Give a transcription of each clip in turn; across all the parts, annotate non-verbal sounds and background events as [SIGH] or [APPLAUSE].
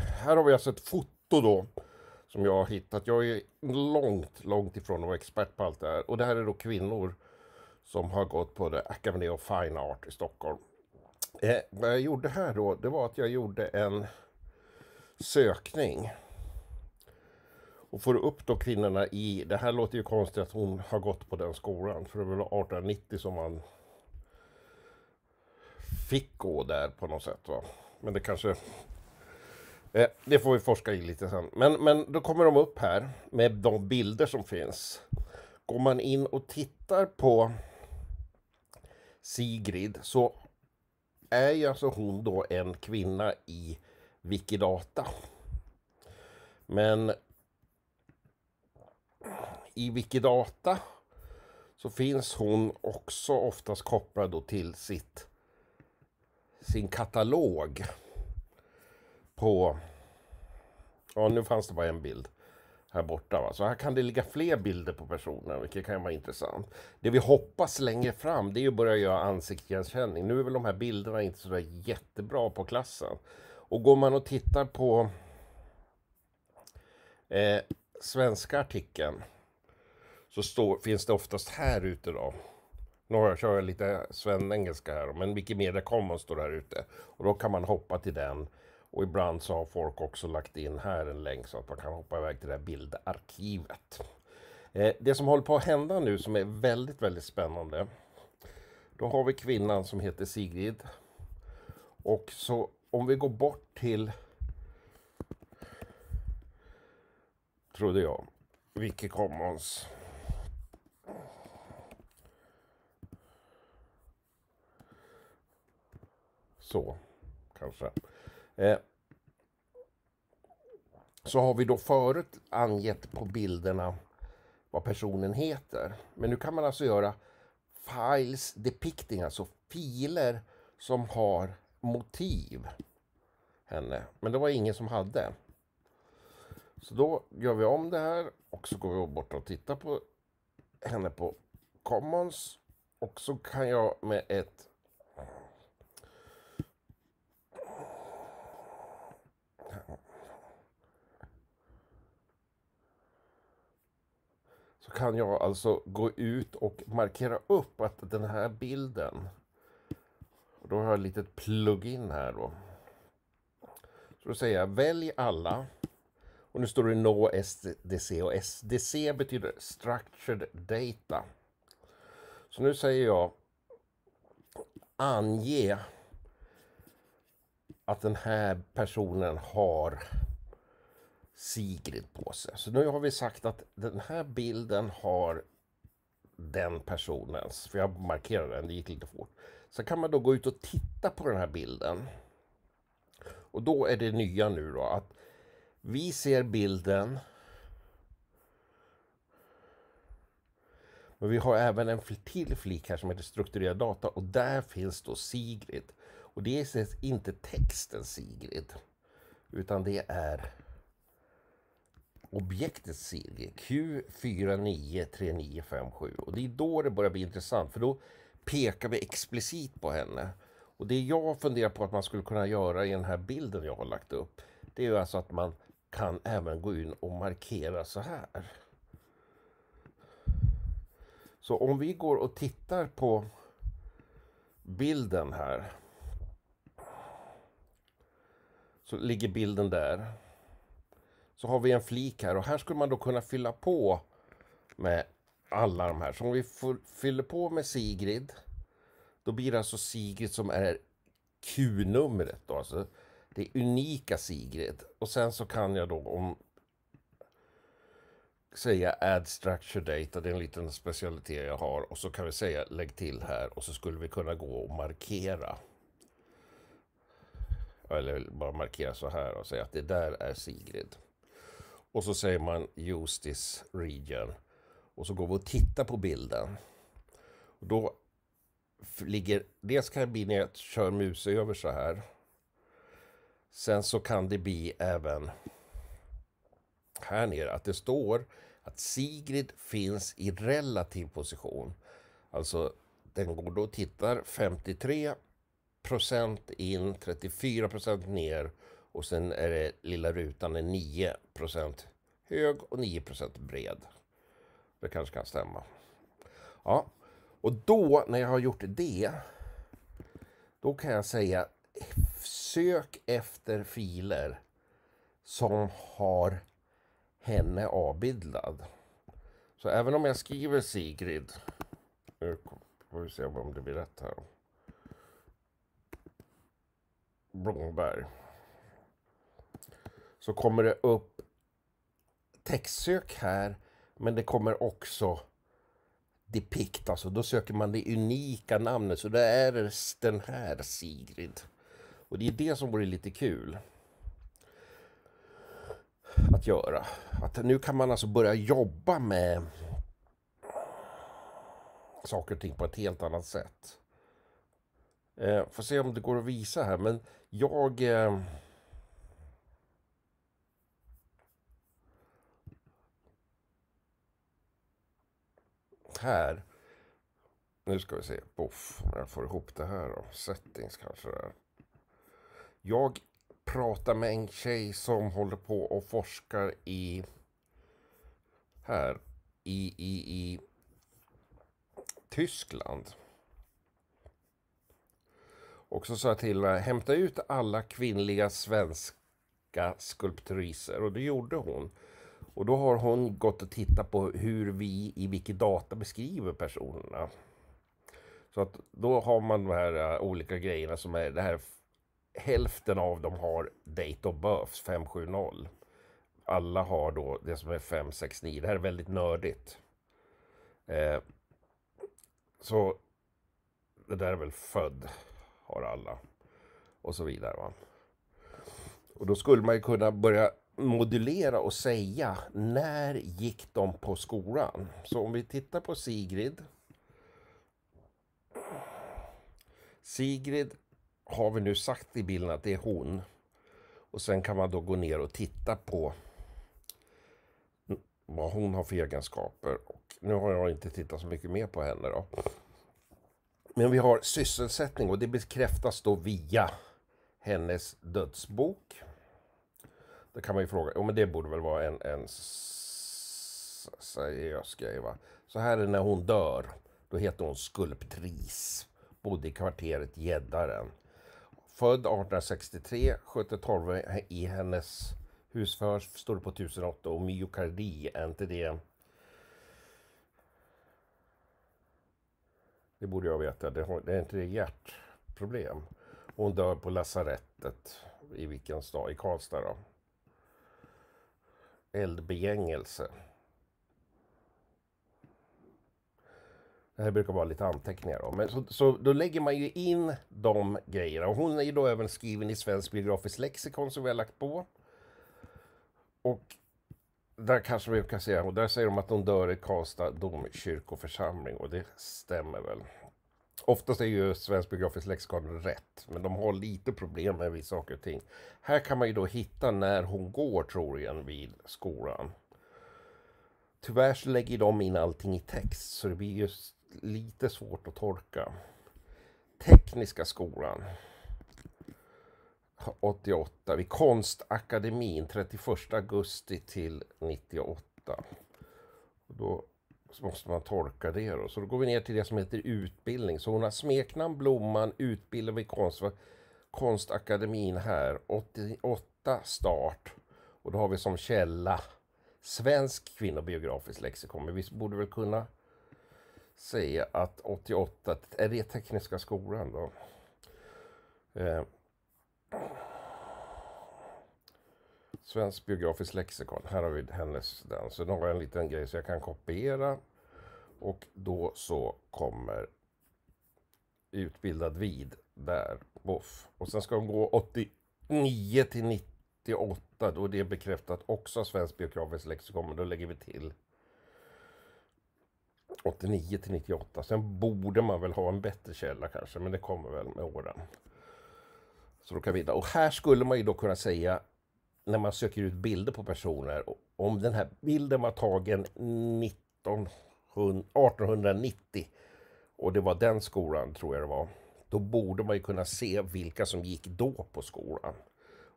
här har vi alltså ett foto då som jag har hittat. Jag är långt, långt ifrån att vara expert på allt det här. Och det här är då kvinnor som har gått på The Academy of Fine Art i Stockholm. Eh, vad jag gjorde här då, det var att jag gjorde en sökning. Och får upp då kvinnorna i, det här låter ju konstigt att hon har gått på den skolan, för det var väl 1890 som man fick gå där på något sätt. Va? Men det kanske Eh, det får vi forska i lite sen. Men, men då kommer de upp här med de bilder som finns. Går man in och tittar på Sigrid så är ju alltså hon då en kvinna i Wikidata. Men i Wikidata så finns hon också oftast kopplad då till sitt, sin katalog på Ja, nu fanns det bara en bild här borta. Va? Så här kan det ligga fler bilder på personen, vilket kan vara intressant. Det vi hoppas längre fram, det är att börja göra ansiktsigenkänning. Nu är väl de här bilderna inte så jättebra på klassen. Och går man och tittar på eh, svenska artikeln så står, finns det oftast här ute då. Nu har jag kör lite svenengelska här, men Wikimedia Commons står här ute. Och då kan man hoppa till den och ibland så har folk också lagt in här en länk så att man kan hoppa iväg till det här bildarkivet. Eh, det som håller på att hända nu som är väldigt, väldigt spännande. Då har vi kvinnan som heter Sigrid. Och så om vi går bort till, trodde jag, Wiki Commons. Så, kanske. Eh, så har vi då förut angett på bilderna vad personen heter. Men nu kan man alltså göra files depicting, alltså filer som har motiv henne. Men det var ingen som hade. Så då gör vi om det här och så går vi bort och tittar på henne på Commons. Och så kan jag med ett kan jag alltså gå ut och markera upp att den här bilden, och då har jag ett litet plugin här då. Så då säger jag välj alla och nu står det No SDC och SDC betyder Structured Data. Så nu säger jag ange att den här personen har Sigrid på sig. Så nu har vi sagt att den här bilden har den personens, för jag markerade den, det gick lite fort. Så kan man då gå ut och titta på den här bilden. Och då är det nya nu då att vi ser bilden Men vi har även en till flik här som heter strukturerad data och där finns då Sigrid. Och det är inte texten Sigrid, utan det är objektet serie Q493957 och det är då det börjar bli intressant för då pekar vi explicit på henne. Och det jag funderar på att man skulle kunna göra i den här bilden jag har lagt upp det är ju alltså att man kan även gå in och markera så här. Så om vi går och tittar på bilden här så ligger bilden där så har vi en flik här och här skulle man då kunna fylla på med alla de här. Så om vi fyller på med Sigrid, då blir det alltså Sigrid som är Q-numret då, alltså det unika Sigrid. Och sen så kan jag då om säga add structure data, det är en liten specialitet jag har och så kan vi säga lägg till här och så skulle vi kunna gå och markera. Eller bara markera så här och säga att det där är Sigrid. Och så säger man Use this Region. Och så går vi och tittar på bilden. Och då ligger, dels kan det bli när jag kör mus över så här. Sen så kan det bli även här nere att det står att Sigrid finns i relativ position. Alltså den går då och tittar 53 procent in, 34 procent ner och sen är det lilla rutan är 9 hög och 9 bred. Det kanske kan stämma. Ja, och då när jag har gjort det, då kan jag säga sök efter filer som har henne avbildad. Så även om jag skriver Sigrid, nu får vi se om det blir rätt här. Blomberg så kommer det upp textsök här, men det kommer också depict, alltså då söker man det unika namnet, så det är den här Sigrid. Och det är det som vore lite kul att göra. Att nu kan man alltså börja jobba med saker och ting på ett helt annat sätt. Eh, får se om det går att visa här, men jag eh, här. Nu ska vi se. Boff, om jag får ihop det här då. Settings kanske där. Jag pratar med en tjej som håller på och forskar i här i, i, i Tyskland. Och så sa jag till henne, hämta ut alla kvinnliga svenska skulptriser och det gjorde hon. Och då har hon gått och tittat på hur vi i vilket data beskriver personerna. Så att då har man de här eh, olika grejerna som är det här. Hälften av dem har date of birth 570. Alla har då det som är 569. Det här är väldigt nördigt. Eh, så det där är väl född har alla och så vidare. Va? Och då skulle man ju kunna börja modulera och säga när gick de på skolan? Så om vi tittar på Sigrid. Sigrid har vi nu sagt i bilden att det är hon. Och sen kan man då gå ner och titta på vad hon har för egenskaper. Och nu har jag inte tittat så mycket mer på henne då. Men vi har sysselsättning och det bekräftas då via hennes dödsbok. Det kan man ju fråga, jo men det borde väl vara en, en seriös grej va. Så här är det när hon dör, då heter hon skulptris. Bodde i kvarteret Gäddaren. Född 1863, skötte torven i hennes husförhör, står det på 1008, och myokardi, är inte det Det borde jag veta. Det, är inte det hjärtproblem? Hon dör på lasarettet i vilken stad? I Karlstad då eldbegängelse. Det här brukar vara lite anteckningar om. Men så, så då lägger man ju in de grejerna. Och hon är ju då även skriven i Svensk biografiskt lexikon som vi har lagt på. Och där kanske vi kan säga, och där säger de att hon dör i Karlstad domkyrkoförsamling och det stämmer väl. Oftast är ju Svensk Biografisk Lexikon rätt, men de har lite problem med vissa saker och ting. Här kan man ju då hitta när hon går, troligen, vid skolan. Tyvärr så lägger de in allting i text, så det blir ju lite svårt att tolka. Tekniska skolan. 88, vid Konstakademin 31 augusti till 98. Och då så måste man tolka det då. Så då går vi ner till det som heter utbildning. Så hon har smeknamn Blomman, utbildad vid konst, Konstakademin här, 88 start. Och då har vi som källa Svensk kvinnobiografiskt lexikon. Men vi borde väl kunna säga att 88, är det Tekniska skolan då? Eh. Svensk biografisk lexikon. Här har vi hennes den. Så nu har jag en liten grej så jag kan kopiera. Och då så kommer utbildad vid där. Boff. Och sen ska hon gå 89 till 98. Då är det bekräftat också av Svensk biografisk lexikon. Men då lägger vi till 89 till 98. Sen borde man väl ha en bättre källa kanske, men det kommer väl med åren. Så då kan vi Och här skulle man ju då kunna säga när man söker ut bilder på personer, om den här bilden var tagen 1900, 1890 och det var den skolan, tror jag det var, då borde man ju kunna se vilka som gick då på skolan.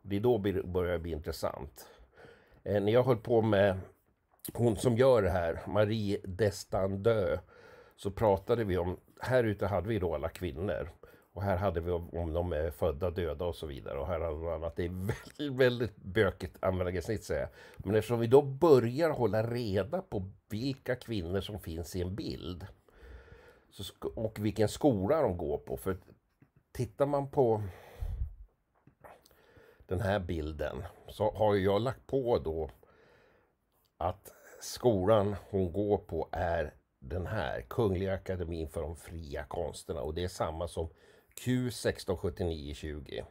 Det är då det börjar bli intressant. Eh, när jag höll på med hon som gör det här, Marie Destandö, så pratade vi om, här ute hade vi då alla kvinnor. Och här hade vi om de är födda, döda och så vidare. Och här har vi annat. Det är väldigt, väldigt bökigt användargränssnitt säger jag. Men eftersom vi då börjar hålla reda på vilka kvinnor som finns i en bild så, och vilken skola de går på. För tittar man på den här bilden så har jag lagt på då att skolan hon går på är den här, Kungliga Akademin för de fria konsterna. Och det är samma som Q167920.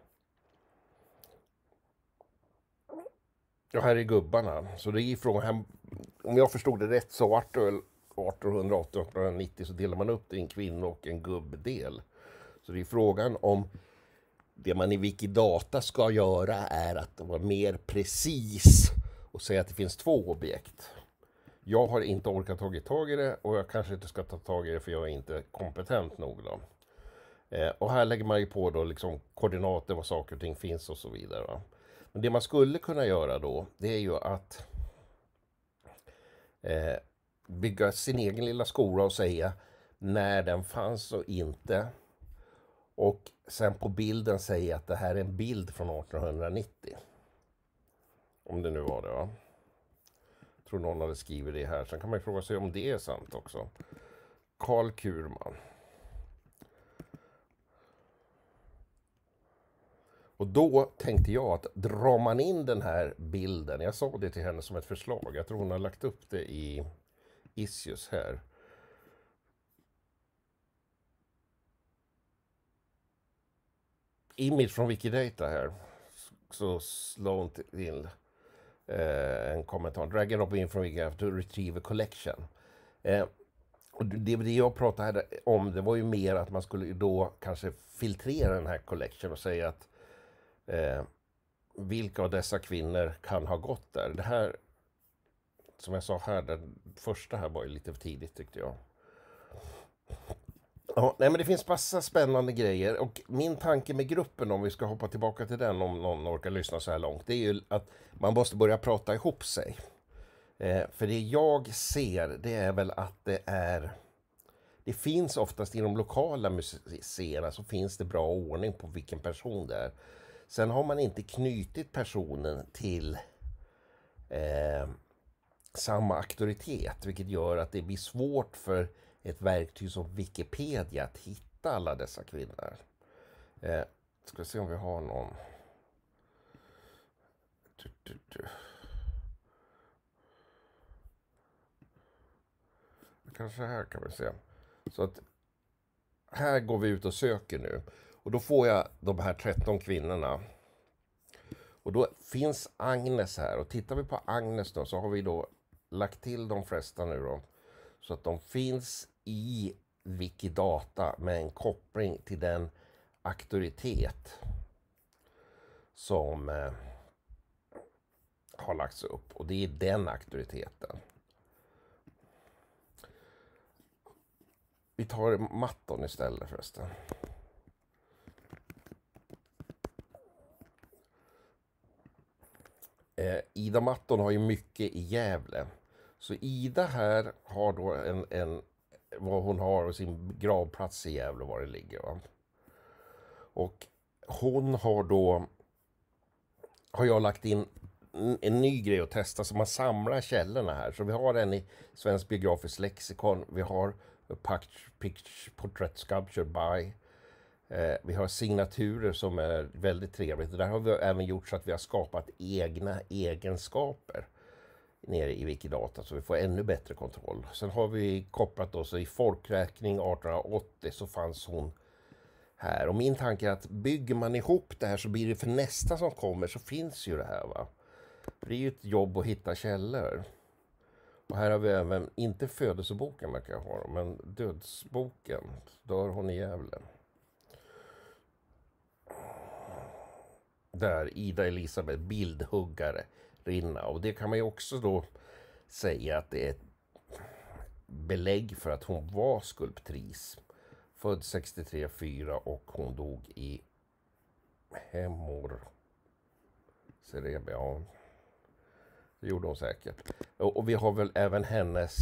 Och här är gubbarna. Så det är ifrån, om jag förstod det rätt så vart det 1880-1890 så delar man upp det i en kvinna och en gubbdel. Så det är frågan om det man i Wikidata ska göra är att vara mer precis och säga att det finns två objekt. Jag har inte orkat tagit tag i det och jag kanske inte ska ta tag i det för jag är inte kompetent nog. Då. Eh, och här lägger man ju på då liksom koordinater var saker och ting finns och så vidare. Va? Men det man skulle kunna göra då, det är ju att eh, bygga sin egen lilla skola och säga när den fanns och inte. Och sen på bilden säga att det här är en bild från 1890. Om det nu var det va. Jag tror någon hade skrivit det här. Sen kan man ju fråga sig om det är sant också. Karl Kurman. Och då tänkte jag att drar man in den här bilden, jag sa det till henne som ett förslag, jag tror hon har lagt upp det i Issues här. Image från Wikidata här, så slår hon till eh, en kommentar. Drag and drop in från Wikidata to retrieve a collection. Eh, och det, det jag pratade om, det var ju mer att man skulle då kanske filtrera den här collection och säga att eh, vilka av dessa kvinnor kan ha gått där? Det här, som jag sa här, den första här var ju lite för tidigt tyckte jag. Ja, nej, men det finns massa spännande grejer och min tanke med gruppen, om vi ska hoppa tillbaka till den om någon orkar lyssna så här långt, det är ju att man måste börja prata ihop sig. Eh, för det jag ser, det är väl att det är det finns oftast i de lokala museerna så finns det bra ordning på vilken person det är. Sen har man inte knutit personen till eh, samma auktoritet vilket gör att det blir svårt för ett verktyg som Wikipedia att hitta alla dessa kvinnor. Eh, ska se om vi har någon. Du, du, du. Kanske här kan vi se. Så att här går vi ut och söker nu. Och då får jag de här 13 kvinnorna. Och då finns Agnes här och tittar vi på Agnes då så har vi då lagt till de flesta nu då. Så att de finns i Wikidata med en koppling till den auktoritet som eh, har lagts upp och det är den auktoriteten. Vi tar matton istället förresten. Eh, Ida Matton har ju mycket i Gävle. Så Ida här har då en, en vad hon har och sin gravplats i Gävle var det ligger. Va? Och hon har då, har jag lagt in en ny grej att testa så man samlar källorna här. Så vi har en i Svensk Biografiskt Lexikon, vi har A Picture Portrait Sculpture by Eh, vi har signaturer som är väldigt trevligt. Där har vi även gjort så att vi har skapat egna egenskaper nere i Wikidata så vi får ännu bättre kontroll. Sen har vi kopplat oss i folkräkning 1880 så fanns hon här. Och min tanke är att bygger man ihop det här så blir det för nästa som kommer så finns ju det här. va. Det är ju ett jobb att hitta källor. Och här har vi även, inte födelseboken verkar jag ha, men dödsboken. Dör hon i Gävle? där Ida Elisabeth bildhuggare rinna. Och det kan man ju också då säga att det är ett belägg för att hon var skulptris. Född 63-4 och hon dog i Hemor. Serebia, Det gjorde hon säkert. Och vi har väl även hennes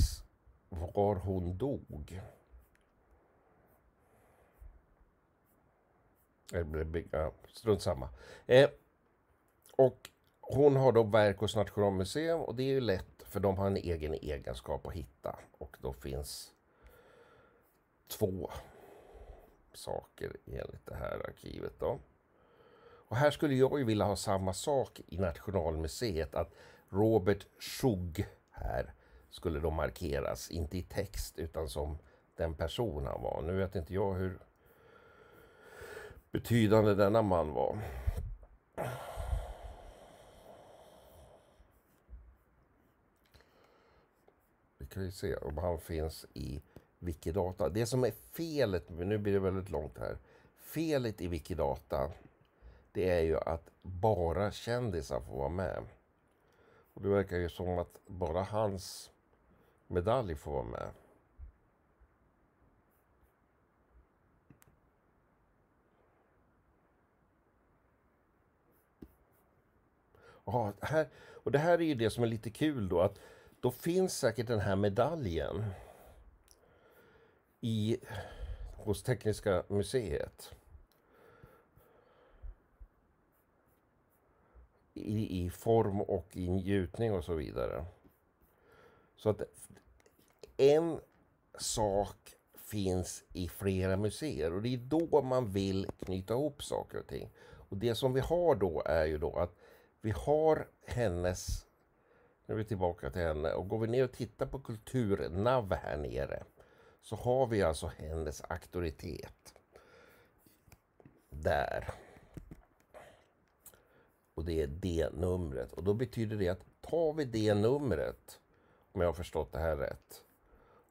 var hon dog. Eh, ja, strunt samma. Eh, och hon har då verk hos Nationalmuseum och det är ju lätt för de har en egen egenskap att hitta. Och då finns två saker enligt det här arkivet då. Och här skulle jag ju vilja ha samma sak i Nationalmuseet att Robert Schugg här skulle då markeras, inte i text utan som den person han var. Nu vet inte jag hur betydande denna man var. Vi kan ju se om han finns i Wikidata. Det som är felet, nu blir det väldigt långt här. Felet i Wikidata, det är ju att bara kändisar får vara med. Och det verkar ju som att bara hans medalj får vara med. aha, här, och det här är ju det som är lite kul då, att då finns säkert den här medaljen i, hos Tekniska museet. I, i, form och i njutning och så vidare. Så att en sak finns i flera museer och det är då man vill knyta ihop saker och ting. Och det som vi har då är ju då att vi har hennes, nu är vi tillbaka till henne, och går vi ner och tittar på kulturnav här nere så har vi alltså hennes auktoritet. Där. Och det är det numret. Och då betyder det att tar vi det numret, om jag har förstått det här rätt,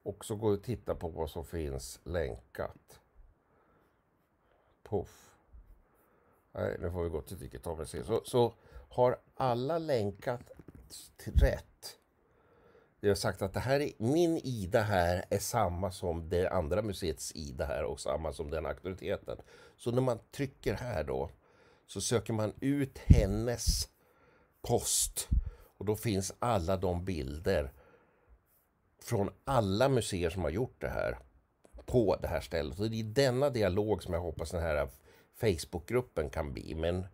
och så går vi och tittar på vad som finns länkat. Puff. Nej, nu får vi gå till Digital Så, så har alla länkat till rätt? Jag har sagt att det här är, min Ida här är samma som det andra museets Ida här och samma som den auktoriteten. Så när man trycker här då så söker man ut hennes post och då finns alla de bilder från alla museer som har gjort det här på det här stället. Och det är denna dialog som jag hoppas den här Facebookgruppen kan bli. Men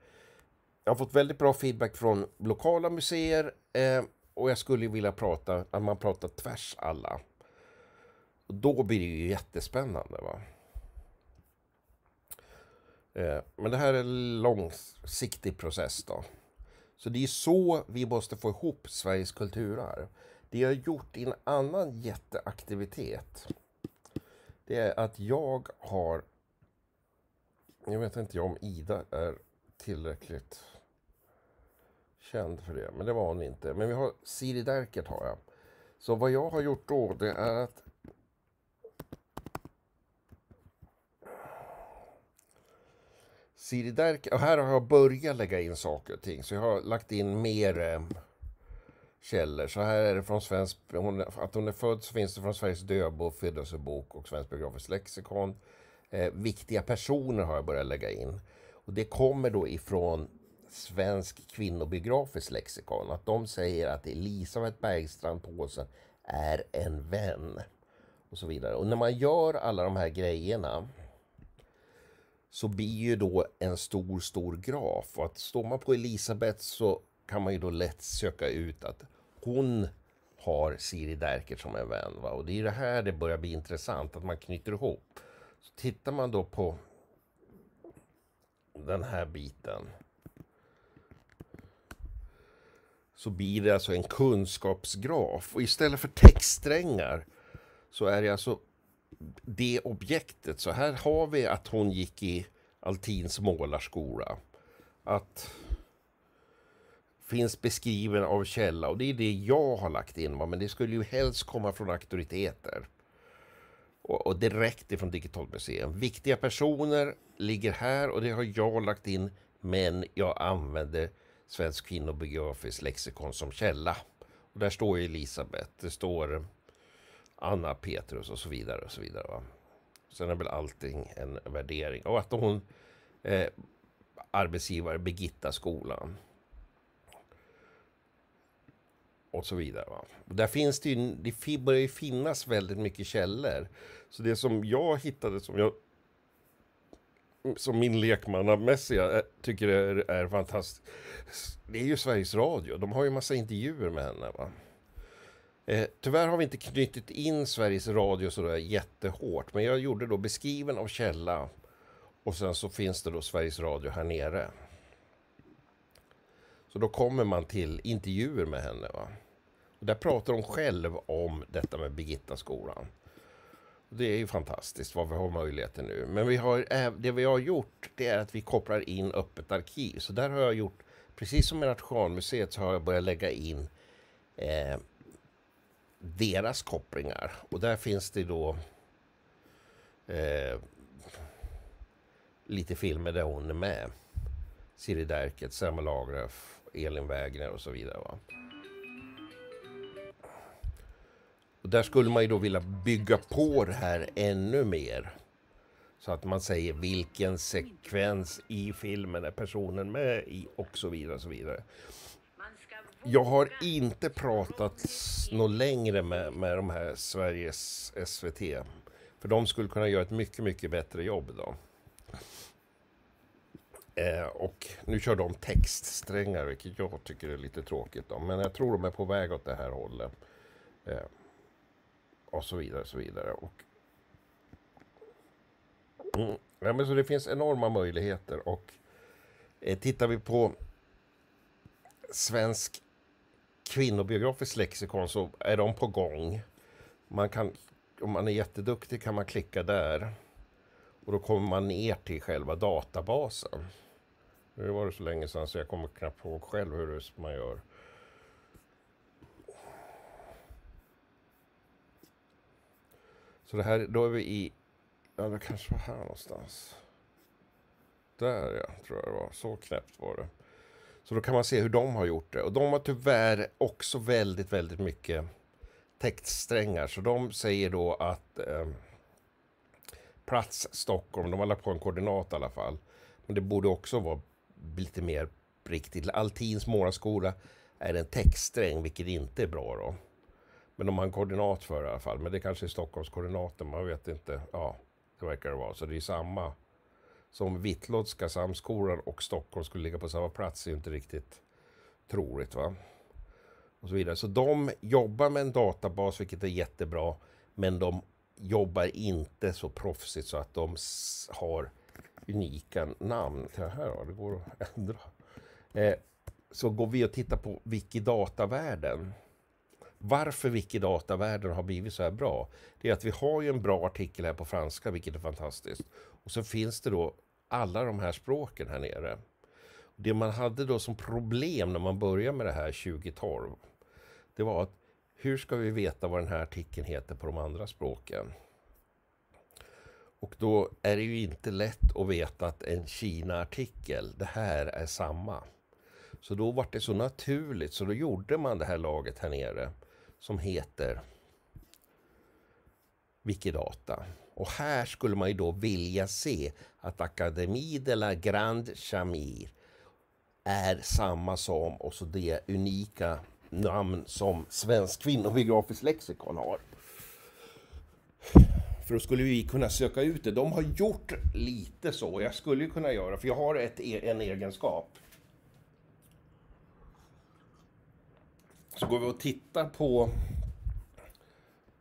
jag har fått väldigt bra feedback från lokala museer eh, och jag skulle vilja prata, att man pratar tvärs alla. Och då blir det ju jättespännande. Va? Eh, men det här är en långsiktig process. då. Så det är så vi måste få ihop Sveriges kulturarv. Det jag har gjort i en annan jätteaktivitet det är att jag har... Jag vet inte jag om Ida är tillräckligt känd för det, men det var hon inte. Men vi har Siri Derkert har jag. Så vad jag har gjort då, det är att Siri Derkert, och här har jag börjat lägga in saker och ting, så jag har lagt in mer eh, källor. Så här är det från svensk, hon, att hon är född så finns det från Sveriges dövbo, födelsebok och Svensk biografiskt lexikon. Eh, viktiga personer har jag börjat lägga in. Och det kommer då ifrån Svensk kvinnobiografisk lexikon. Att de säger att Elisabeth Bergstrand Påsen är en vän. Och så vidare. Och när man gör alla de här grejerna så blir ju då en stor, stor graf. Och att står man på Elisabeth så kan man ju då lätt söka ut att hon har Siri Derkert som en vän. Va? Och det är det här det börjar bli intressant, att man knyter ihop. Så Tittar man då på den här biten så blir det alltså en kunskapsgraf. Och istället för textsträngar så är det alltså det objektet. Så här har vi att hon gick i Altins målarskola. Att finns beskriven av källa och det är det jag har lagt in. Men det skulle ju helst komma från auktoriteter. Och, direkt ifrån Digitalt museum. Viktiga personer ligger här och det har jag lagt in. Men jag använder Svensk kvinnobiografisk lexikon som källa. Och där står ju Elisabeth, det står Anna Petrus och så vidare. och så vidare. Va? Sen är väl allting en värdering. Och att hon eh, arbetsgivare Birgitta skolan. Och så vidare. Va? Och där finns det ju, det börjar ju finnas väldigt mycket källor. Så det som jag hittade som jag Mm. som min lekmannamässiga eh, tycker är, är fantastiskt. Det är ju Sveriges Radio. De har ju massa intervjuer med henne. Va? Eh, tyvärr har vi inte knutit in Sveriges Radio sådär jättehårt. Men jag gjorde då beskriven av källa. Och sen så finns det då Sveriges Radio här nere. Så då kommer man till intervjuer med henne. Va? Och där pratar hon själv om detta med Birgitta skolan. Det är ju fantastiskt vad vi har möjligheter nu. Men vi har, eh, det vi har gjort det är att vi kopplar in öppet arkiv. Så där har jag gjort, precis som med Nationalmuseet så har jag börjat lägga in eh, deras kopplingar. Och där finns det då eh, lite filmer där hon är med. Siri Derket, Selma Lagerlöf, Elin Wägner och så vidare. Va? Och där skulle man ju då vilja bygga på det här ännu mer. Så att man säger vilken sekvens i filmen är personen med i och så vidare. Och så vidare. Jag har inte pratat något längre med, med de här Sveriges SVT. För de skulle kunna göra ett mycket, mycket bättre jobb då. Eh, och nu kör de textsträngar, vilket jag tycker är lite tråkigt. Då. Men jag tror de är på väg åt det här hållet. Eh och så vidare. Och så vidare. Och, mm. ja, men så det finns enorma möjligheter och eh, tittar vi på svensk kvinnobiografiskt lexikon så är de på gång. Man kan, om man är jätteduktig kan man klicka där och då kommer man ner till själva databasen. Nu var det så länge sedan så jag kommer knappt ihåg själv hur man gör. Så det här, då är vi i, ja det kanske var här någonstans. Där ja, tror jag det var. Så knäppt var det. Så då kan man se hur de har gjort det. Och de har tyvärr också väldigt, väldigt mycket textsträngar. Så de säger då att eh, plats Stockholm, de har lagt på en koordinat i alla fall. Men det borde också vara lite mer riktigt. Altins målarskola är en textsträng, vilket inte är bra då. Men de har en koordinat för det i alla fall. Men det kanske är Stockholmskoordinaten, man vet inte. Ja, det verkar det vara. Så det är samma. Som Vitlotska Samskolan och Stockholm skulle ligga på samma plats är ju inte riktigt troligt. va? Och så vidare. Så de jobbar med en databas, vilket är jättebra. Men de jobbar inte så proffsigt så att de har unika namn. Det här ja, det går att [LAUGHS] ändra. Eh, så går vi och tittar på Wikidata-världen. Varför Wikidata-världen har blivit så här bra, det är att vi har ju en bra artikel här på franska, vilket är fantastiskt. Och så finns det då alla de här språken här nere. Det man hade då som problem när man började med det här 2012, det var att hur ska vi veta vad den här artikeln heter på de andra språken? Och då är det ju inte lätt att veta att en Kina-artikel, det här är samma. Så då var det så naturligt, så då gjorde man det här laget här nere som heter Wikidata. Och här skulle man ju då vilja se att Académie de la Grande Chamir är samma som och så det unika namn som Svensk kvinnobiografiskt lexikon har. För då skulle vi kunna söka ut det. De har gjort lite så. Jag skulle kunna göra, för jag har ett, e- en egenskap Så går vi och tittar på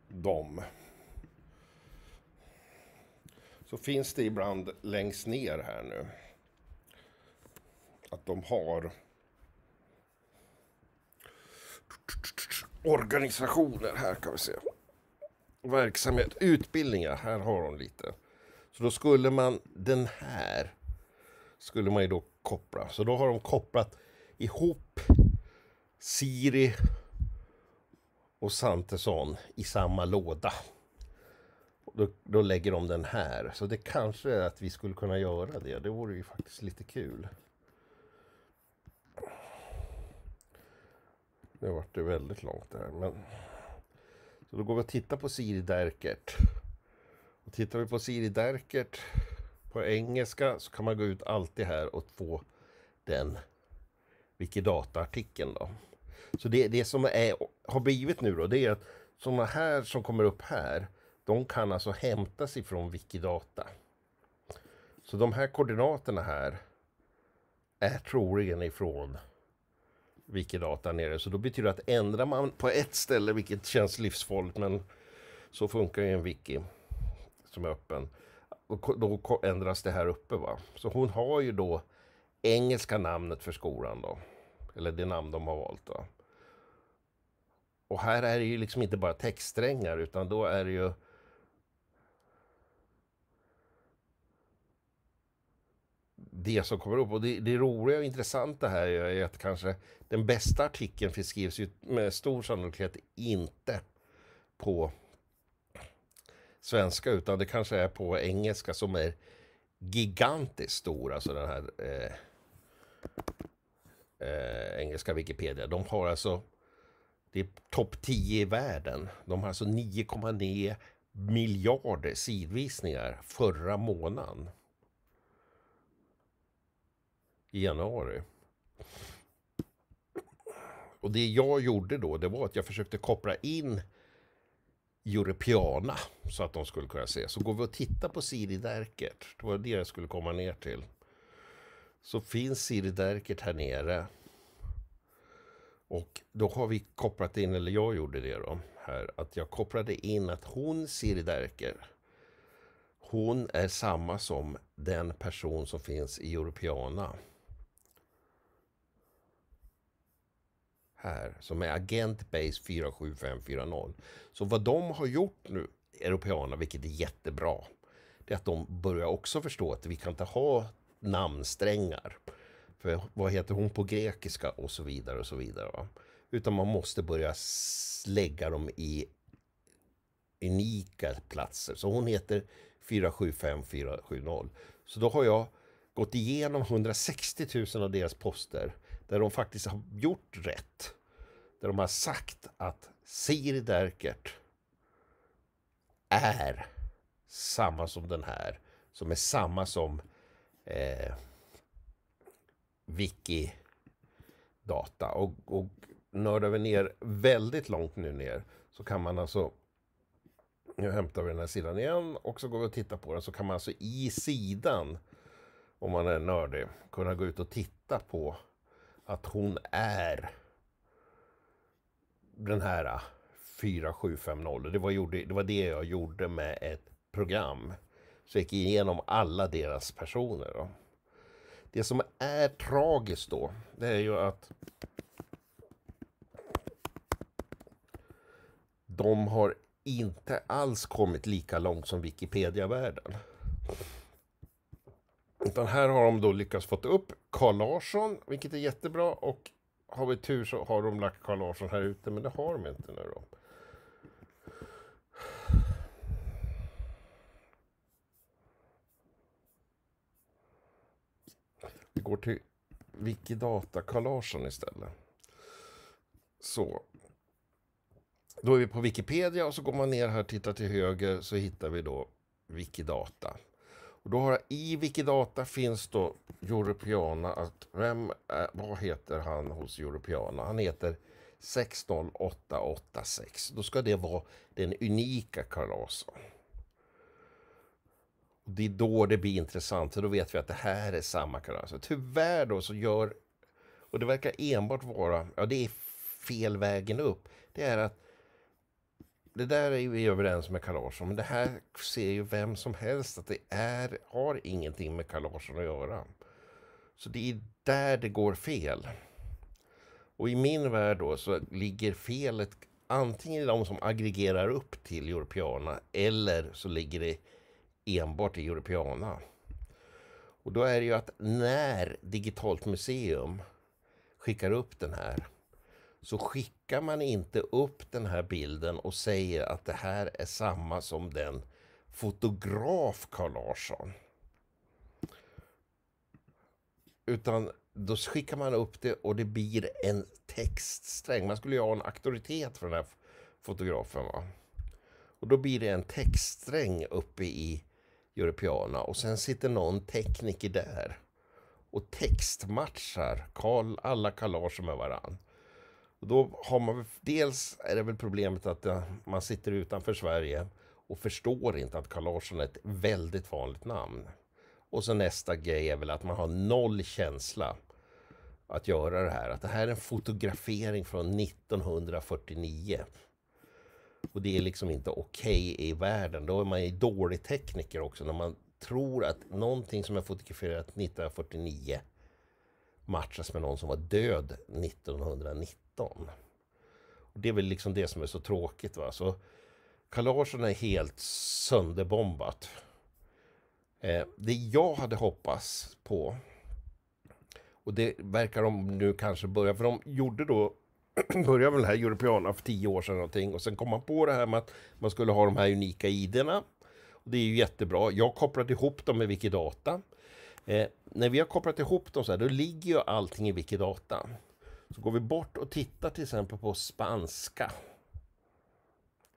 dem. Så finns det ibland längst ner här nu. Att de har organisationer här kan vi se. Verksamhet, utbildningar, här har de lite. Så då skulle man den här skulle man ju då koppla. Så då har de kopplat ihop Siri och Santesson i samma låda. Då, då, lägger de den här. Så det kanske är att vi skulle kunna göra det. Det vore ju faktiskt lite kul. Nu vart det väldigt långt där. Men... Så då går vi och tittar på Siri Derkert. Och tittar vi på Siri Derkert på engelska så kan man gå ut alltid här och få den Wikidata-artikeln. då. Så det, det som är, har blivit nu då, det är att sådana här som kommer upp här, de kan alltså hämtas ifrån Wikidata. Så de här koordinaterna här är troligen ifrån Wikidata nere. Så då betyder det att ändrar man på ett ställe, vilket känns livsfarligt, men så funkar ju en wiki som är öppen. Och då ändras det här uppe. va. Så hon har ju då engelska namnet för skolan då. Eller det namn de har valt. då. Och här är det ju liksom inte bara textsträngar utan då är det ju... Det som kommer upp. Och det, det roliga och intressanta här är att kanske den bästa artikeln skrivs ju med stor sannolikhet inte på svenska utan det kanske är på engelska som är gigantiskt stor. Alltså den här eh, eh, engelska Wikipedia. De har alltså det är topp 10 i världen. De har alltså 9,9 miljarder sidvisningar förra månaden. I januari. Och det jag gjorde då, det var att jag försökte koppla in Europeana så att de skulle kunna se. Så går vi och tittar på Siri Derkert, det var det jag skulle komma ner till. Så finns Siri Derkert här nere och då har vi kopplat in, eller jag gjorde det då, här, att jag kopplade in att hon Siri Derker, hon är samma som den person som finns i Europeana. Här, som är agent base 47540. Så vad de har gjort nu, Europeana, vilket är jättebra, det är att de börjar också förstå att vi kan inte ha namnsträngar Eh, vad heter hon på grekiska och så vidare och så vidare. Va? Utan man måste börja lägga dem i unika platser. Så hon heter 475470. Så då har jag gått igenom 160 000 av deras poster där de faktiskt har gjort rätt. Där de har sagt att Siri Derkert är samma som den här, som är samma som eh, wiki-data. Och, och nördar vi ner väldigt långt nu ner så kan man alltså nu hämtar vi den här sidan igen och så går vi och tittar på den så kan man alltså i sidan om man är nördig kunna gå ut och titta på att hon är den här 4750. Det var, gjorde, det var det jag gjorde med ett program. Så jag gick igenom alla deras personer. Då. Det som är tragiskt då, det är ju att de har inte alls kommit lika långt som Wikipedia-världen. Utan här har de då lyckats få upp Carl Larsson, vilket är jättebra, och har vi tur så har de lagt Carl Larsson här ute, men det har de inte nu då. går till Wikidata Carl Larsson istället. Så. Då är vi på Wikipedia och så går man ner här, och tittar till höger så hittar vi då Wikidata. Och då har jag, I Wikidata finns då Europeana. Att vem, är, vad heter han hos Europeana? Han heter 60886. Då ska det vara den unika Carl Larsson det är då det blir intressant, för då vet vi att det här är samma kalas. Tyvärr då så gör, och det verkar enbart vara, ja det är fel vägen upp, det är att det där är vi överens med Carl Larsson men det här ser ju vem som helst att det är, har ingenting med Carl Larsson att göra. Så det är där det går fel. Och i min värld då så ligger felet antingen i de som aggregerar upp till Europeana eller så ligger det enbart i Europeana. Och då är det ju att när Digitalt museum skickar upp den här så skickar man inte upp den här bilden och säger att det här är samma som den fotograf Carl Larsson. Utan då skickar man upp det och det blir en textsträng. Man skulle ju ha en auktoritet för den här fotografen. Va? Och då blir det en textsträng uppe i gör piano och sen sitter någon tekniker där och textmatchar Karl alla kalager med varann. Och då har man dels är det väl problemet att eh, man sitter utanför Sverige och förstår inte att Carl Larsson är ett väldigt vanligt namn. Och så nästa grej är väl att man har noll känsla att göra det här. Att det här är en fotografering från 1949. Och det är liksom inte okej okay i världen. Då är man ju dålig tekniker också när man tror att någonting som är fotograferat 1949 matchas med någon som var död 1919. Och det är väl liksom det som är så tråkigt. Va? Så Larsson är helt sönderbombat. Eh, det jag hade hoppats på och det verkar de nu kanske börja, för de gjorde då [CLEARS THROAT] började väl den här Europeana för tio år sedan någonting och sen kom man på det här med att man skulle ha de här unika idena. Och det är ju jättebra. Jag har kopplat ihop dem med Wikidata. Eh, när vi har kopplat ihop dem så här, då ligger ju allting i Wikidata. Så går vi bort och tittar till exempel på spanska.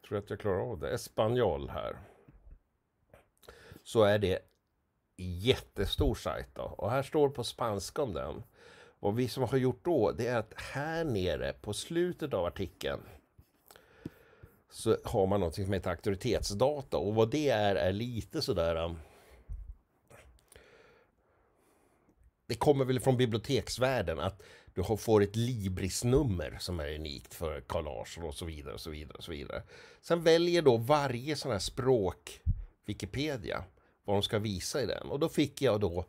Jag tror att jag klarar av det. Espanol här. Så är det jättestor sajt då. Och här står på spanska om den. Vad vi som har gjort då, det är att här nere på slutet av artikeln så har man något som heter auktoritetsdata och vad det är är lite sådär um, Det kommer väl från biblioteksvärlden att du får ett Libris-nummer som är unikt för Carl Larsson och så vidare och så vidare och så vidare. Sen väljer då varje sån här språk Wikipedia vad de ska visa i den och då fick jag då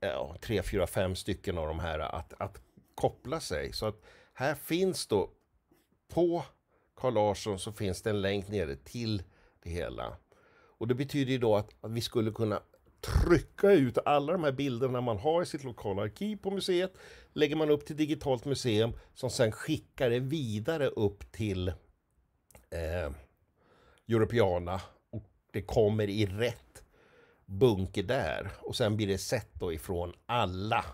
ja, tre, fyra, fem stycken av de här att, att koppla sig. Så att här finns då på Carl Larsson så finns det en länk nere till det hela. Och det betyder ju då att, att vi skulle kunna trycka ut alla de här bilderna man har i sitt lokala arkiv på museet. Lägger man upp till digitalt museum som sen skickar det vidare upp till eh, Europeana och det kommer i rätt bunke där och sen blir det sett då ifrån alla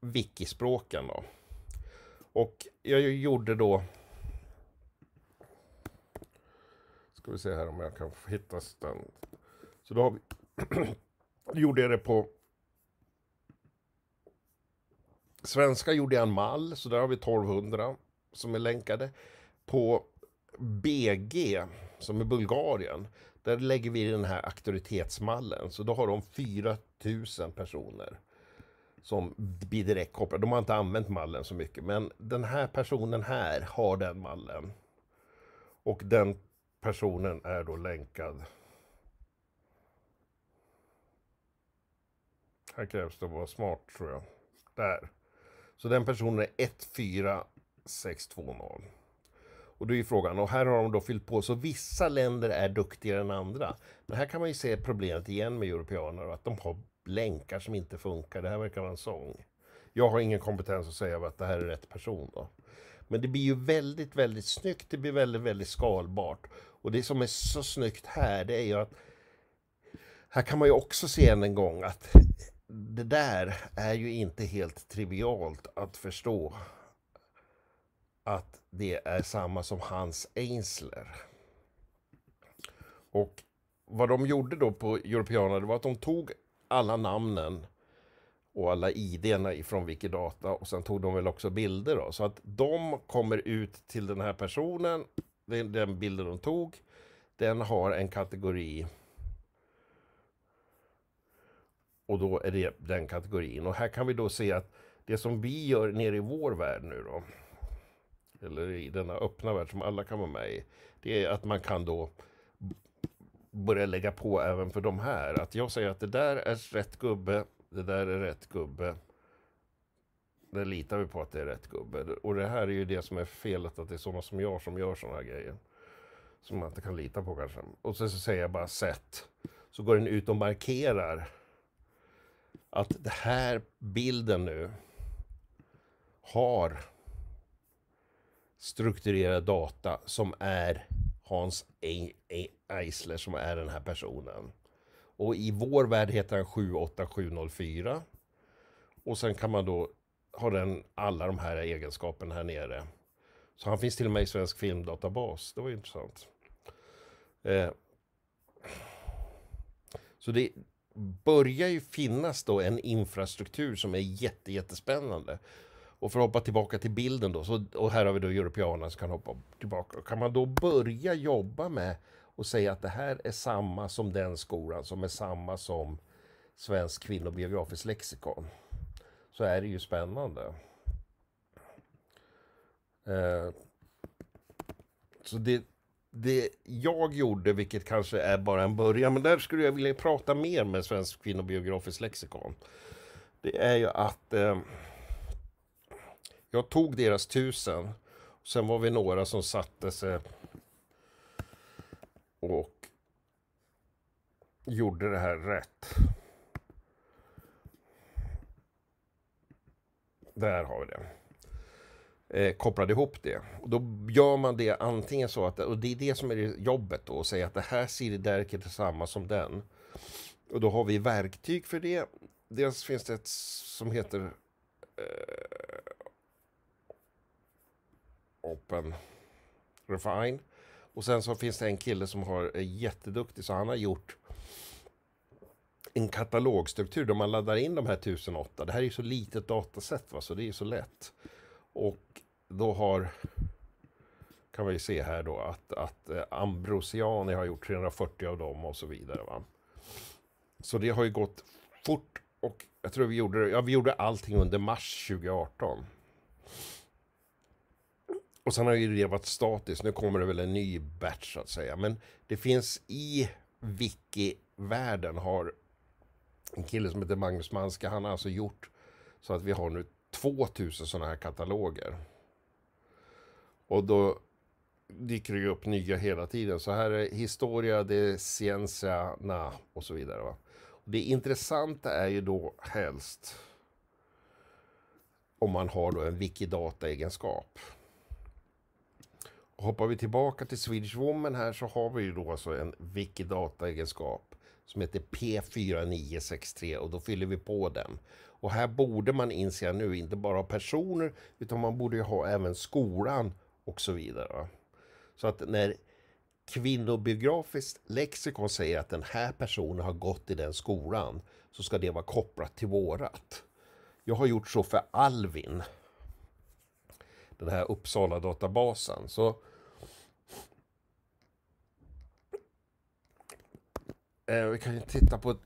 wiki-språken då. Och jag gjorde då... Ska vi se här om jag kan hitta den. Så då, har vi, [CLEARS THROAT] då gjorde jag det på... Svenska gjorde jag en mall, så där har vi 1200 som är länkade. På BG, som är Bulgarien, där lägger vi den här auktoritetsmallen. Så då har de 4000 personer som blir direkt kopplade. De har inte använt mallen så mycket, men den här personen här har den mallen. Och den personen är då länkad. Här krävs det att vara smart tror jag. Där. Så den personen är 14620. Och då är ju frågan, och här har de då fyllt på, så vissa länder är duktigare än andra. Men här kan man ju se problemet igen med europeaner, att de har länkar som inte funkar. Det här verkar vara en sång. Jag har ingen kompetens att säga att det här är rätt person då. Men det blir ju väldigt, väldigt snyggt. Det blir väldigt, väldigt skalbart. Och det som är så snyggt här, det är ju att här kan man ju också se än en gång att det där är ju inte helt trivialt att förstå att det är samma som Hans Einsler. Och vad de gjorde då på Europeana, det var att de tog alla namnen och alla idéerna ifrån Wikidata och sen tog de väl också bilder då. Så att de kommer ut till den här personen, den, den bilden de tog, den har en kategori och då är det den kategorin. Och här kan vi då se att det som vi gör nere i vår värld nu då, eller i denna öppna värld som alla kan vara med i, det är att man kan då börja lägga på även för de här. Att jag säger att det där är rätt gubbe, det där är rätt gubbe. Där litar vi på att det är rätt gubbe. Och det här är ju det som är felet, att det är sådana som jag som gör sådana här grejer. Som man inte kan lita på kanske. Och sen så säger jag bara sätt. Så går den ut och markerar att den här bilden nu har strukturerad data som är Hans e e Eisler som är den här personen. Och i vår värld heter han 78704. Och sen kan man då ha den, alla de här egenskaperna här nere. Så han finns till och med i Svensk Filmdatabas. Det var ju intressant. Eh. Så det börjar ju finnas då en infrastruktur som är jätte, jättespännande. Och för att hoppa tillbaka till bilden då, så, och här har vi då europeanerna som kan hoppa tillbaka. Kan man då börja jobba med och säga att det här är samma som den skolan som är samma som Svensk kvinnobiografiskt lexikon. Så är det ju spännande. Eh, så det, det jag gjorde, vilket kanske är bara en början, men där skulle jag vilja prata mer med Svensk kvinnobiografiskt lexikon. Det är ju att eh, jag tog deras tusen. Sen var vi några som satte sig och gjorde det här rätt. Där har vi det. Eh, kopplade ihop det. Och då gör man det antingen så att, och det är det som är jobbet då, att säga att det här siridärket är samma som den. Och då har vi verktyg för det. Dels finns det ett som heter eh, Open Refine. Och sen så finns det en kille som har, är jätteduktig, så han har gjort en katalogstruktur där man laddar in de här 1008. Det här är ju så litet datasätt, va? så det är ju så lätt. Och då har, kan vi se här då, att, att eh, Ambrosiani har gjort 340 av dem och så vidare. Va? Så det har ju gått fort och jag tror vi gjorde, ja, vi gjorde allting under mars 2018. Och sen har ju det varit statiskt. Nu kommer det väl en ny batch så att säga. Men det finns i wiki-världen har en kille som heter Magnus Manska. Han har alltså gjort så att vi har nu 2000 sådana här kataloger. Och då dyker det ju upp nya hela tiden. Så här är historia, det är scienza, na och så vidare. Va? Det intressanta är ju då helst om man har då en wikidata-egenskap hoppar vi tillbaka till Swedish Woman här så har vi ju då alltså en Wikidata-egenskap som heter P4963 och då fyller vi på den. Och här borde man inse nu inte bara personer utan man borde ju ha även skolan och så vidare. Så att när kvinnobiografiskt lexikon säger att den här personen har gått i den skolan så ska det vara kopplat till vårat. Jag har gjort så för Alvin den här Uppsala-databasen. Så Eh, vi kan ju titta på ett...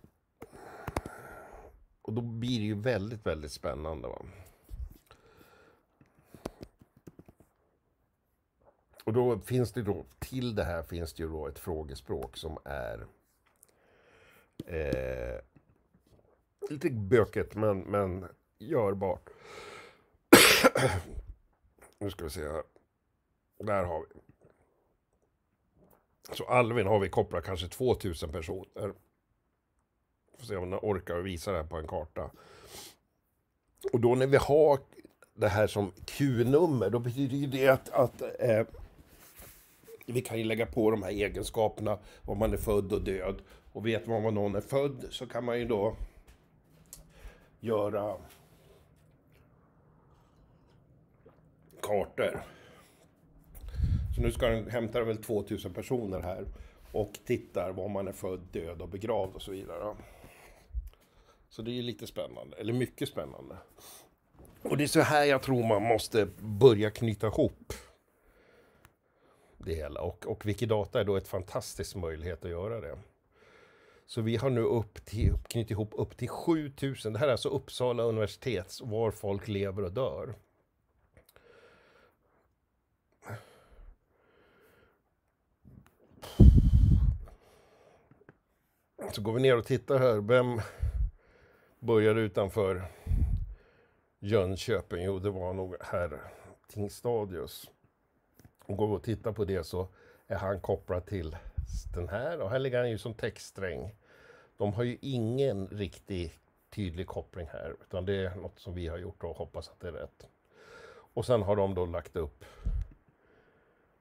Och då blir det ju väldigt, väldigt spännande. Va? Och då finns det då, till det här finns det ju då ett frågespråk som är eh, lite böket men, men görbart. [COUGHS] nu ska vi se här. Där har vi. Så Alvin har vi kopplat kanske 2000 personer. Får se om jag orkar visa det här på en karta. Och då när vi har det här som Q-nummer, då betyder ju det att, att eh, vi kan ju lägga på de här egenskaperna, var man är född och död. Och vet man var någon är född så kan man ju då göra kartor. Så nu ska den, hämtar den väl 2000 personer här och tittar var man är född, död och begravd och så vidare. Så det är lite spännande, eller mycket spännande. Och det är så här jag tror man måste börja knyta ihop det hela. Och, och Wikidata är då ett fantastiskt möjlighet att göra det. Så vi har nu upp till, knutit ihop upp till 7000, det här är alltså Uppsala universitets, var folk lever och dör. Så går vi ner och tittar här. Vem började utanför Jönköping? Jo, det var nog herr Tingstadius. Och går vi och tittar på det så är han kopplad till den här och här ligger han ju som textsträng. De har ju ingen riktig tydlig koppling här utan det är något som vi har gjort och hoppas att det är rätt. Och sen har de då lagt upp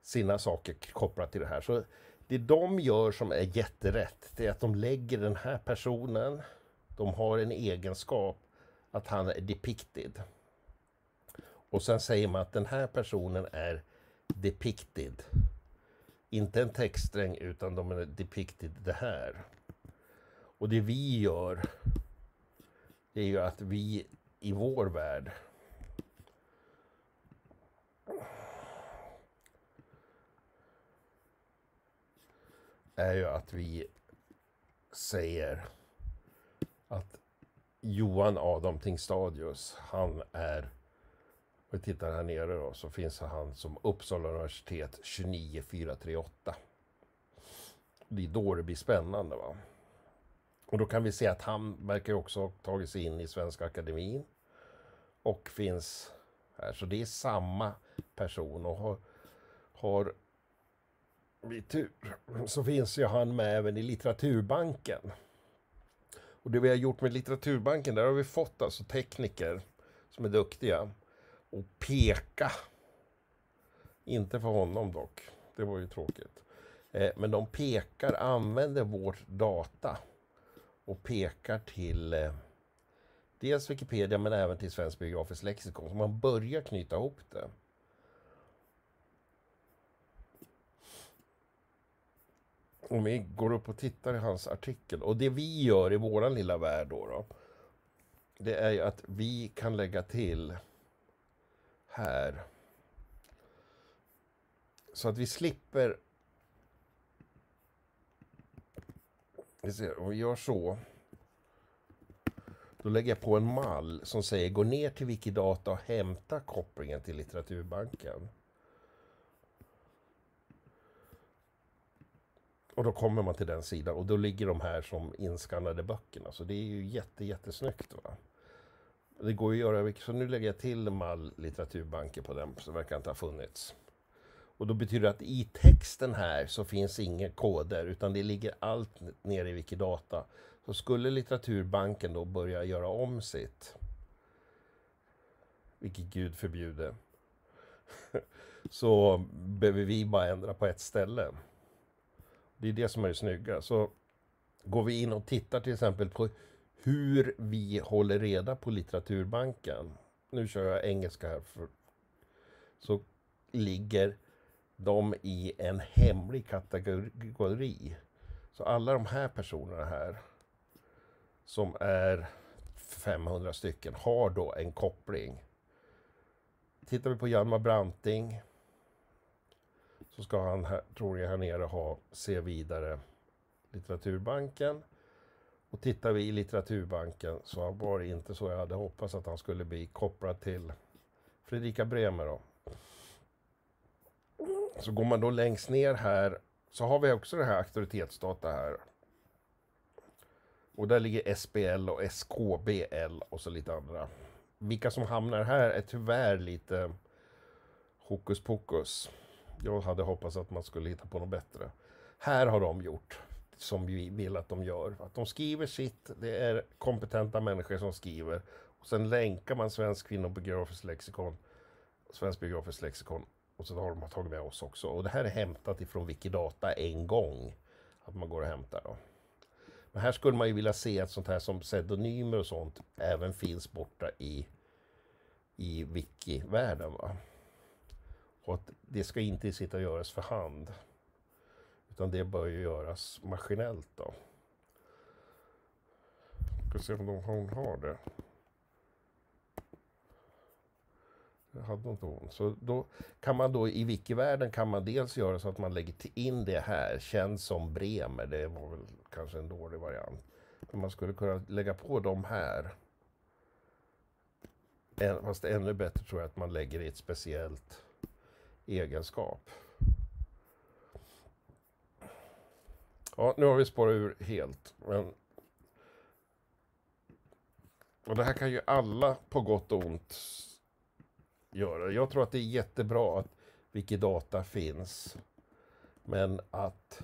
sina saker kopplat till det här. Så det de gör som är jätterätt, det är att de lägger den här personen, de har en egenskap att han är depicted. Och sen säger man att den här personen är depicted. Inte en textsträng utan de är depicted det här. Och det vi gör, det är ju att vi i vår värld är ju att vi säger att Johan Adam Tingstadius, han är, Om vi tittar här nere då, så finns han som Uppsala universitet 29438. Det är då det blir spännande va. Och då kan vi se att han verkar också ha tagit sig in i Svenska Akademin och finns här. Så det är samma person och har, har vid tur, så finns ju han med även i Litteraturbanken. Och det vi har gjort med Litteraturbanken, där har vi fått alltså tekniker som är duktiga och peka. Inte för honom dock, det var ju tråkigt. Eh, men de pekar, använder vårt data och pekar till eh, dels Wikipedia men även till Svensk biografiskt lexikon. Så man börjar knyta ihop det. om vi går upp och tittar i hans artikel och det vi gör i vår lilla värld då, då det är ju att vi kan lägga till här så att vi slipper vi ser, om vi gör så då lägger jag på en mall som säger gå ner till Wikidata och hämta kopplingen till litteraturbanken. Och då kommer man till den sidan och då ligger de här som inskannade böckerna. Så det är ju jätte, jättesnyggt. Va? Det går ju att göra, så nu lägger jag till mall litteraturbanker på den som verkar inte ha funnits. Och då betyder det att i texten här så finns inga koder utan det ligger allt nere i Wikidata. Så skulle litteraturbanken då börja göra om sitt, vilket Gud förbjude, [LAUGHS] så behöver vi bara ändra på ett ställe. Det är det som är det snygga. Så går vi in och tittar till exempel på hur vi håller reda på litteraturbanken. Nu kör jag engelska här. För, så ligger de i en hemlig kategori. Så alla de här personerna här, som är 500 stycken, har då en koppling. Tittar vi på Hjalmar Branting, så ska han, tror jag, här nere ha se vidare litteraturbanken. Och tittar vi i litteraturbanken så var det inte så jag hade hoppats att han skulle bli kopplad till Fredrika Bremer. Då. Så går man då längst ner här så har vi också det här auktoritetsdata här. Och där ligger SBL och SKBL och så lite andra. Vilka som hamnar här är tyvärr lite hokus pokus. Jag hade hoppats att man skulle hitta på något bättre. Här har de gjort som vi vill att de gör. Att de skriver sitt, det är kompetenta människor som skriver. Och sen länkar man Svensk kvinnobiografiskt lexikon, Svensk biografiskt lexikon och så har de tagit med oss också. Och det här är hämtat ifrån Wikidata en gång. Att man går och hämtar då. Men här skulle man ju vilja se att sånt här som pseudonymer och sånt även finns borta i, i wiki-världen. Va? Och att det ska inte sitta och göras för hand. Utan det bör ju göras maskinellt då. Ska se om hon har det. Det hade inte hon. Så då kan man då i wikivärlden kan man dels göra så att man lägger in det här, känns som Bremer, det var väl kanske en dålig variant. Men man skulle kunna lägga på de här. Fast ännu bättre tror jag att man lägger i ett speciellt egenskap. Ja, nu har vi spårat ur helt. Men... Och det här kan ju alla på gott och ont göra. Jag tror att det är jättebra att Wikidata finns. Men att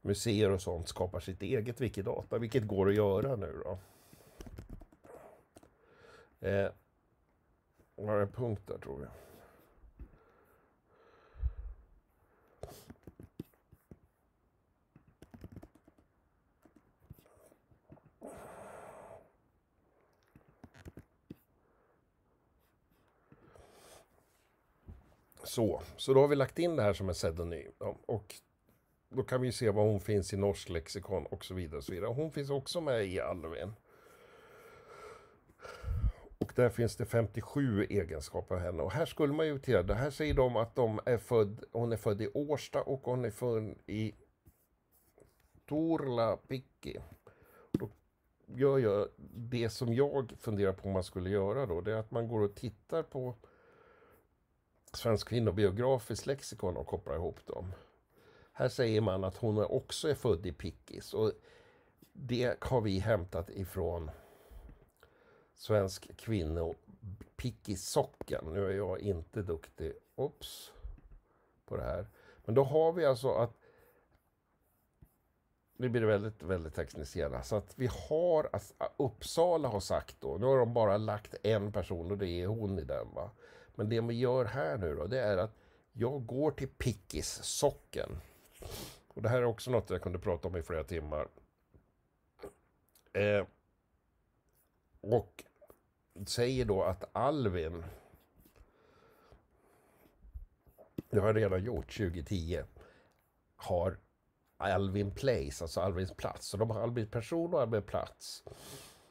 museer och sånt skapar sitt eget Wikidata, vilket går att göra nu då. Eh, var det en tror jag? Så, så då har vi lagt in det här som en pseudonym. Ja, och då kan vi se var hon finns i norsk lexikon och så vidare. Och så vidare. Hon finns också med i Alvin. Och där finns det 57 egenskaper av henne. Och här skulle man ju till det här säger de att de är född, hon är född i Årsta och hon är född i Torlapikki. Då gör jag det som jag funderar på om man skulle göra då, det är att man går och tittar på Svensk kvinnobiografiskt lexikon och kopplar ihop dem. Här säger man att hon också är född i Pickis. Och det har vi hämtat ifrån Svensk kvinno Pickis socken. Nu är jag inte duktig Oops. på det här. Men då har vi alltså att nu blir det väldigt, väldigt tekniserat. Så att vi har, att Uppsala har sagt då, nu har de bara lagt en person och det är hon i den va. Men det vi gör här nu då, det är att jag går till Pickis socken. Och det här är också något jag kunde prata om i flera timmar. Eh, och säger då att Alvin, det har jag redan gjort 2010, har Alvin Place, alltså Alvins plats. Så de har Alvin person och Alvin plats.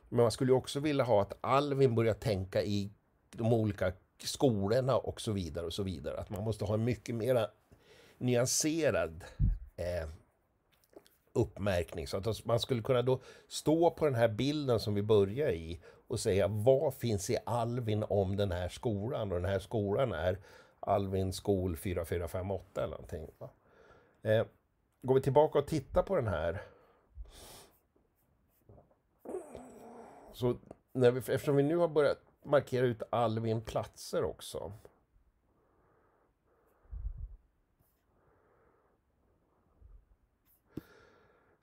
Men man skulle ju också vilja ha att Alvin börjar tänka i de olika skolorna och så vidare och så vidare. Att man måste ha en mycket mer nyanserad eh, uppmärkning. Så att alltså, man skulle kunna då stå på den här bilden som vi börjar i och säga vad finns i Alvin om den här skolan? Och den här skolan är Alvin skol 4458 eller någonting. Va? Eh, går vi tillbaka och tittar på den här så när vi, eftersom vi nu har börjat markera ut Alvin platser också.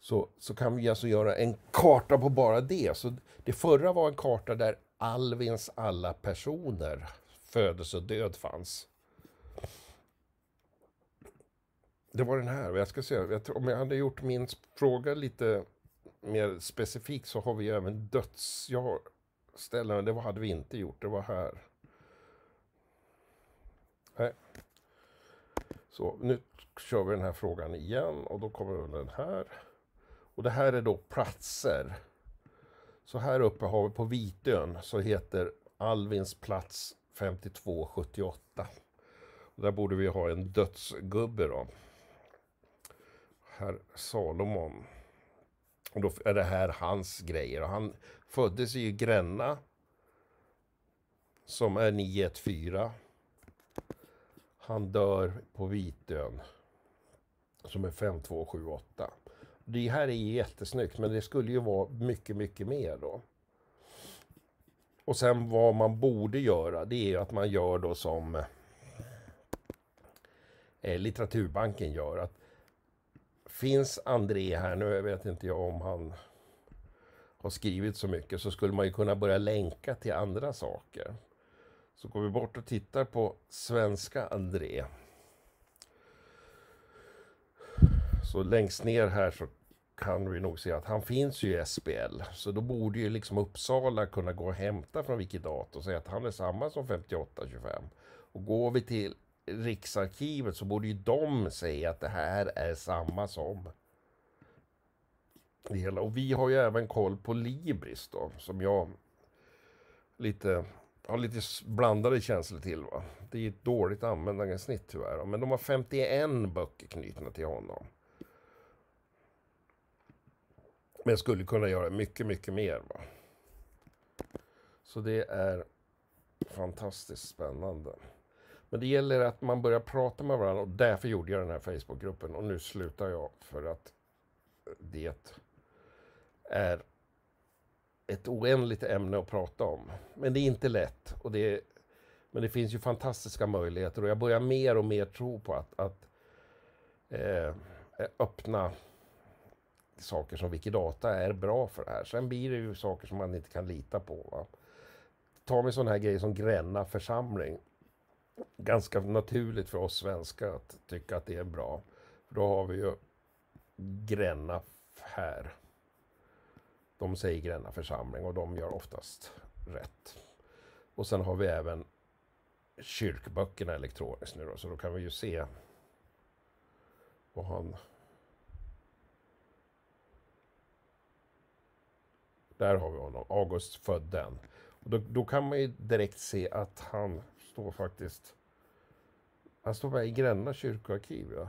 Så, så kan vi alltså göra en karta på bara det. Så det förra var en karta där Alvins alla personer, födelse och död fanns. Det var den här. Jag ska se, jag tror, om jag hade gjort min fråga lite mer specifik så har vi även döds... Jag har ställen. Det hade vi inte gjort, det var här. Nej. Så nu kör vi den här frågan igen och då kommer den här. Och det här är då platser. Så här uppe har vi på Vitön så heter Alvins plats 5278. Och där borde vi ha en dödsgubbe då. Herr Salomon. Och då är det här hans grejer. Och han föddes i Gränna som är 914. Han dör på Vitön som är 5278. Det här är jättesnyggt, men det skulle ju vara mycket, mycket mer då. Och sen vad man borde göra, det är att man gör då som eh, Litteraturbanken gör. att Finns André här, nu vet inte jag om han har skrivit så mycket så skulle man ju kunna börja länka till andra saker. Så går vi bort och tittar på svenska André. Så längst ner här så kan vi nog se att han finns ju i SBL. Så då borde ju liksom Uppsala kunna gå och hämta från Wikidata och säga att han är samma som 5825. Och går vi till Riksarkivet så borde ju de säga att det här är samma som. Det hela. Och vi har ju även koll på Libris då, som jag lite, har lite blandade känslor till. Va? Det är ett dåligt användargränssnitt tyvärr. Men de har 51 böcker knutna till honom. Men jag skulle kunna göra mycket, mycket mer. Va? Så det är fantastiskt spännande. Men det gäller att man börjar prata med varandra och därför gjorde jag den här Facebookgruppen och nu slutar jag för att det är ett oändligt ämne att prata om. Men det är inte lätt. Och det är, men det finns ju fantastiska möjligheter och jag börjar mer och mer tro på att, att eh, öppna saker som Wikidata är bra för det här. Sen blir det ju saker som man inte kan lita på. Va? Ta med sådana här grejer som Gränna församling. Ganska naturligt för oss svenskar att tycka att det är bra. Då har vi ju Gränna här de säger Gränna församling och de gör oftast rätt. Och sen har vi även kyrkböckerna elektroniskt nu då, så då kan vi ju se vad han... Där har vi honom, August född den. Och då, då kan man ju direkt se att han står faktiskt... Han står med i Gränna kyrkoarkiv. Ja.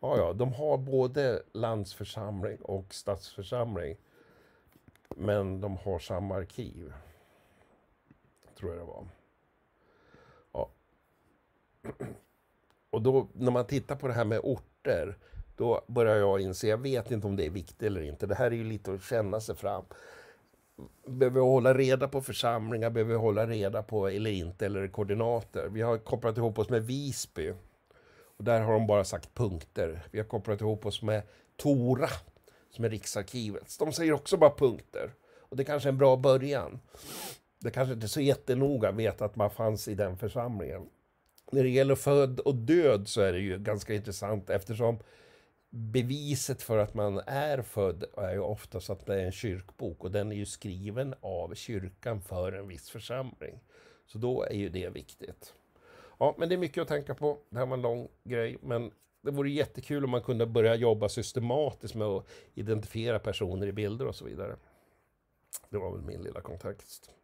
ja, ja, de har både landsförsamling och stadsförsamling. Men de har samma arkiv. Tror jag det var. Ja. [CLEARS THROAT] Och då när man tittar på det här med orter. Då börjar jag inse, jag vet inte om det är viktigt eller inte. Det här är ju lite att känna sig fram. Behöver vi hålla reda på församlingar? Behöver vi hålla reda på eller inte? Eller koordinater? Vi har kopplat ihop oss med Visby. Och där har de bara sagt punkter. Vi har kopplat ihop oss med Tora med Riksarkivet. De säger också bara punkter. Och det kanske är en bra början. Det kanske inte är så jättenoga att veta att man fanns i den församlingen. När det gäller född och död så är det ju ganska intressant eftersom beviset för att man är född är ju oftast att det är en kyrkbok och den är ju skriven av kyrkan för en viss församling. Så då är ju det viktigt. Ja, men det är mycket att tänka på. Det här var en lång grej, men det vore jättekul om man kunde börja jobba systematiskt med att identifiera personer i bilder och så vidare. Det var väl min lilla kontext.